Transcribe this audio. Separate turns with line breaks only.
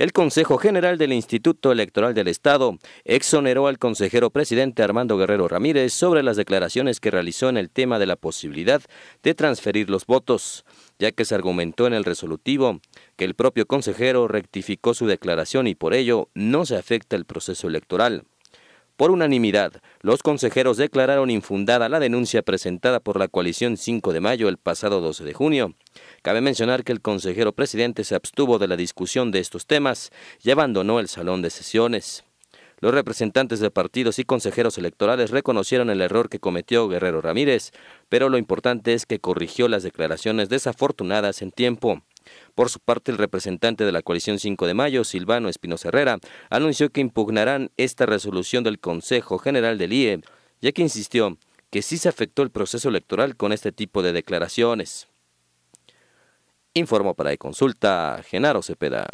El Consejo General del Instituto Electoral del Estado exoneró al consejero presidente Armando Guerrero Ramírez sobre las declaraciones que realizó en el tema de la posibilidad de transferir los votos, ya que se argumentó en el resolutivo que el propio consejero rectificó su declaración y por ello no se afecta el proceso electoral. Por unanimidad, los consejeros declararon infundada la denuncia presentada por la coalición 5 de mayo el pasado 12 de junio. Cabe mencionar que el consejero presidente se abstuvo de la discusión de estos temas y abandonó el salón de sesiones. Los representantes de partidos y consejeros electorales reconocieron el error que cometió Guerrero Ramírez, pero lo importante es que corrigió las declaraciones desafortunadas en tiempo. Por su parte, el representante de la coalición 5 de mayo, Silvano Espinosa Herrera, anunció que impugnarán esta resolución del Consejo General del IE, ya que insistió que sí se afectó el proceso electoral con este tipo de declaraciones. Informó para e Consulta Genaro Cepeda.